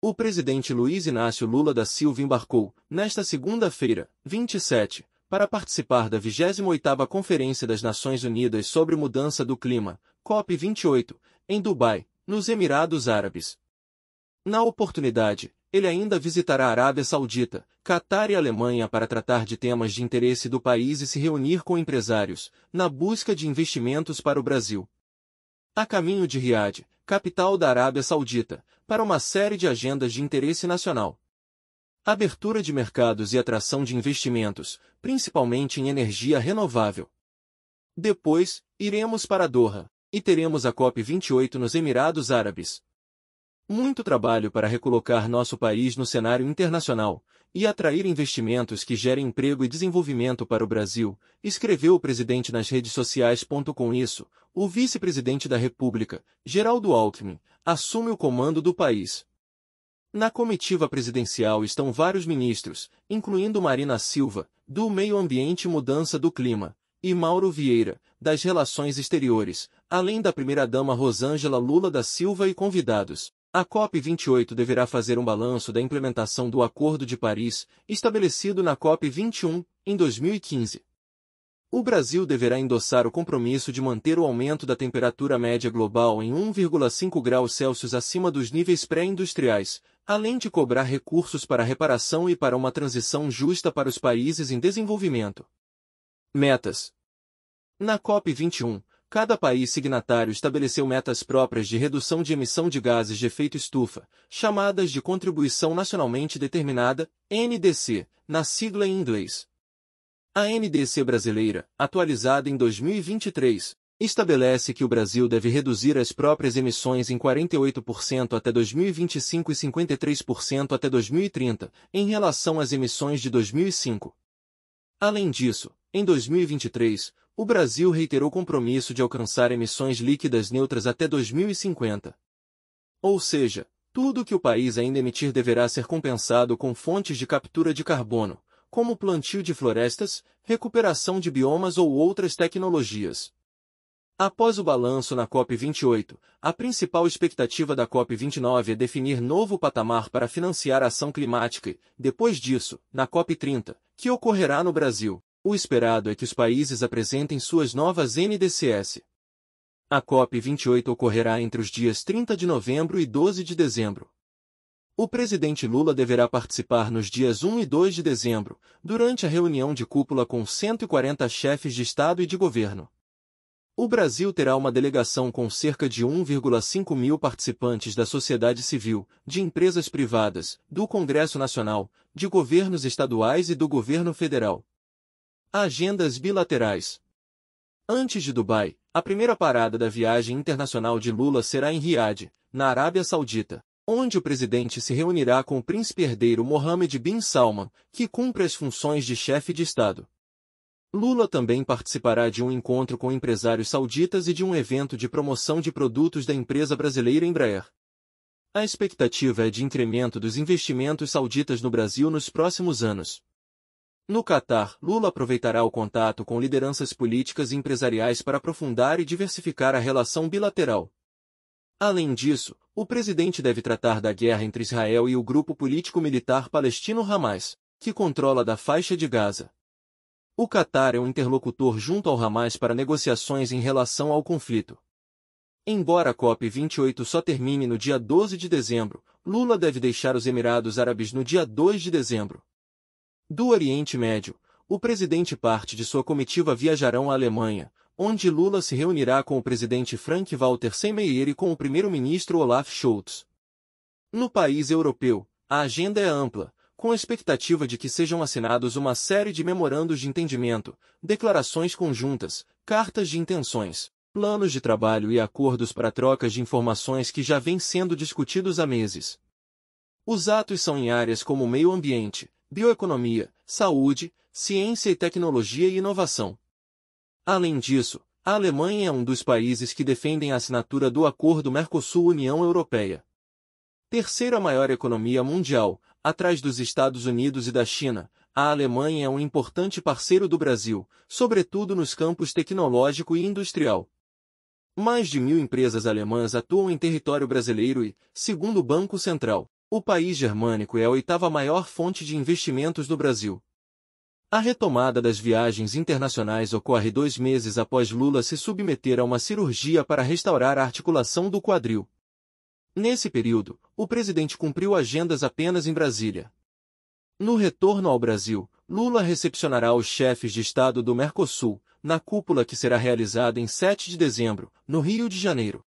O presidente Luiz Inácio Lula da Silva embarcou, nesta segunda-feira, 27, para participar da 28ª Conferência das Nações Unidas sobre Mudança do Clima, COP28, em Dubai, nos Emirados Árabes. Na oportunidade, ele ainda visitará a Arábia Saudita, Catar e Alemanha para tratar de temas de interesse do país e se reunir com empresários, na busca de investimentos para o Brasil. A caminho de Riad, capital da Arábia Saudita, para uma série de agendas de interesse nacional. Abertura de mercados e atração de investimentos, principalmente em energia renovável. Depois, iremos para Doha, e teremos a COP28 nos Emirados Árabes. Muito trabalho para recolocar nosso país no cenário internacional, e atrair investimentos que gerem emprego e desenvolvimento para o Brasil, escreveu o presidente nas redes sociais. Com isso, o vice-presidente da República, Geraldo Alckmin, assume o comando do país. Na comitiva presidencial estão vários ministros, incluindo Marina Silva, do Meio Ambiente e Mudança do Clima, e Mauro Vieira, das Relações Exteriores, além da primeira-dama Rosângela Lula da Silva e convidados. A COP28 deverá fazer um balanço da implementação do Acordo de Paris, estabelecido na COP21, em 2015. O Brasil deverá endossar o compromisso de manter o aumento da temperatura média global em 1,5 graus Celsius acima dos níveis pré-industriais, além de cobrar recursos para reparação e para uma transição justa para os países em desenvolvimento. Metas Na COP21, Cada país signatário estabeleceu metas próprias de redução de emissão de gases de efeito estufa, chamadas de Contribuição Nacionalmente Determinada, NDC, na sigla em inglês. A NDC brasileira, atualizada em 2023, estabelece que o Brasil deve reduzir as próprias emissões em 48% até 2025 e 53% até 2030, em relação às emissões de 2005. Além disso, em 2023, o Brasil reiterou compromisso de alcançar emissões líquidas neutras até 2050. Ou seja, tudo que o país ainda emitir deverá ser compensado com fontes de captura de carbono, como plantio de florestas, recuperação de biomas ou outras tecnologias. Após o balanço na COP28, a principal expectativa da COP29 é definir novo patamar para financiar a ação climática e, depois disso, na COP30, que ocorrerá no Brasil o esperado é que os países apresentem suas novas NDCs. A COP28 ocorrerá entre os dias 30 de novembro e 12 de dezembro. O presidente Lula deverá participar nos dias 1 e 2 de dezembro, durante a reunião de cúpula com 140 chefes de Estado e de governo. O Brasil terá uma delegação com cerca de 1,5 mil participantes da sociedade civil, de empresas privadas, do Congresso Nacional, de governos estaduais e do governo federal, Agendas bilaterais. Antes de Dubai, a primeira parada da viagem internacional de Lula será em Riad, na Arábia Saudita, onde o presidente se reunirá com o príncipe herdeiro Mohammed bin Salman, que cumpre as funções de chefe de Estado. Lula também participará de um encontro com empresários sauditas e de um evento de promoção de produtos da empresa brasileira Embraer. A expectativa é de incremento dos investimentos sauditas no Brasil nos próximos anos. No Catar, Lula aproveitará o contato com lideranças políticas e empresariais para aprofundar e diversificar a relação bilateral. Além disso, o presidente deve tratar da guerra entre Israel e o grupo político-militar palestino Hamas, que controla da faixa de Gaza. O Catar é um interlocutor junto ao Hamas para negociações em relação ao conflito. Embora a COP28 só termine no dia 12 de dezembro, Lula deve deixar os Emirados Árabes no dia 2 de dezembro, do Oriente Médio, o presidente parte de sua comitiva viajarão à Alemanha, onde Lula se reunirá com o presidente Frank-Walter Steinmeier e com o primeiro-ministro Olaf Scholz. No país europeu, a agenda é ampla, com a expectativa de que sejam assinados uma série de memorandos de entendimento, declarações conjuntas, cartas de intenções, planos de trabalho e acordos para trocas de informações que já vêm sendo discutidos há meses. Os atos são em áreas como o meio ambiente, bioeconomia, saúde, ciência e tecnologia e inovação. Além disso, a Alemanha é um dos países que defendem a assinatura do Acordo Mercosul-União Europeia. Terceira maior economia mundial, atrás dos Estados Unidos e da China, a Alemanha é um importante parceiro do Brasil, sobretudo nos campos tecnológico e industrial. Mais de mil empresas alemãs atuam em território brasileiro e, segundo o Banco Central, o país germânico é a oitava maior fonte de investimentos do Brasil. A retomada das viagens internacionais ocorre dois meses após Lula se submeter a uma cirurgia para restaurar a articulação do quadril. Nesse período, o presidente cumpriu agendas apenas em Brasília. No retorno ao Brasil, Lula recepcionará os chefes de Estado do Mercosul, na cúpula que será realizada em 7 de dezembro, no Rio de Janeiro.